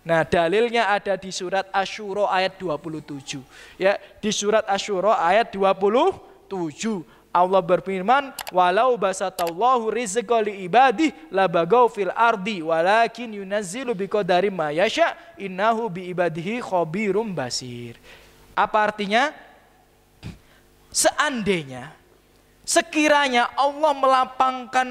Nah, dalilnya ada di surat Asyura ayat 27. Ya, di surat Asyura ayat 27 Allah berfirman, "Walau basatallahu rizqa li ibadi labagau fil ardi walakin yunazzilu biqadari ma yasha innahu bi ibadihi khabirum basir." Apa artinya? Seandainya sekiranya Allah melapangkan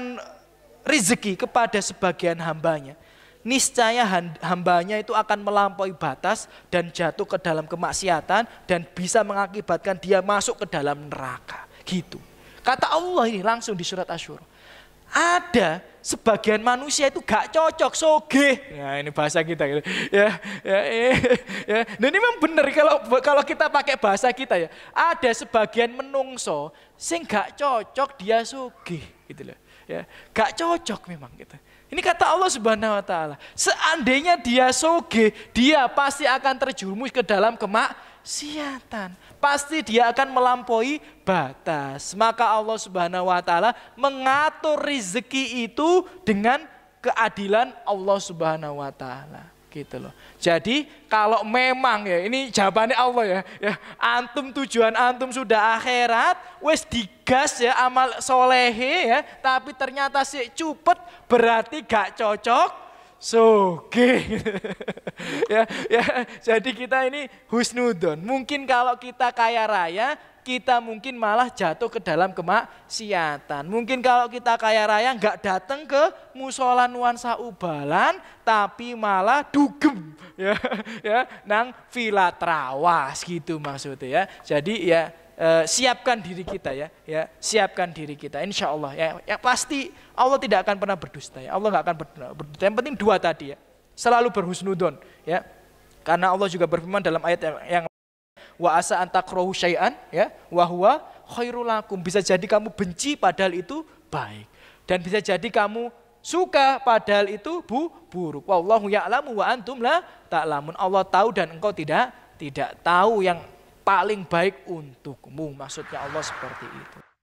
rezeki kepada sebagian hambanya, niscaya hambanya itu akan melampaui batas dan jatuh ke dalam kemaksiatan dan bisa mengakibatkan dia masuk ke dalam neraka. Gitu. Kata Allah ini langsung di surat Asyur ada sebagian manusia itu gak cocok soge nah ya, ini bahasa kita gitu ya ya ya ya. ini memang benar kalau kalau kita pakai bahasa kita ya ada sebagian menungso sing gak cocok dia soge gitu loh ya gak cocok memang gitu ini kata Allah Subhanahu wa taala seandainya dia soge dia pasti akan terjerumus ke dalam kemak siatan. Pasti dia akan melampaui batas. Maka Allah Subhanahu wa taala mengatur rezeki itu dengan keadilan Allah Subhanahu wa taala. Gitu loh. Jadi kalau memang ya ini jawabannya Allah ya, ya antum tujuan antum sudah akhirat, wes digas ya amal solehe ya, tapi ternyata si cupet berarti gak cocok soge. ya, ya, jadi kita ini husnudon. Mungkin kalau kita kaya raya, kita mungkin malah jatuh ke dalam kemaksiatan. Mungkin kalau kita kaya raya nggak datang ke musola nuansa ubalan, tapi malah dugem ya, ya nang villa trawas gitu maksudnya ya. Jadi ya eh, siapkan diri kita ya, ya siapkan diri kita. Insya Allah ya, ya pasti Allah tidak akan pernah berdusta ya. Allah nggak akan berdusta. Yang penting dua tadi ya, selalu berhusnudon ya. Karena Allah juga berfirman dalam ayat yang, yang wa asa antakrohu syai'an ya wahwa khairul lakum bisa jadi kamu benci padahal itu baik dan bisa jadi kamu suka padahal itu bu buruk wallahu ya'lamu wa antum la ta'lamun Allah tahu dan engkau tidak tidak tahu yang paling baik untukmu maksudnya Allah seperti itu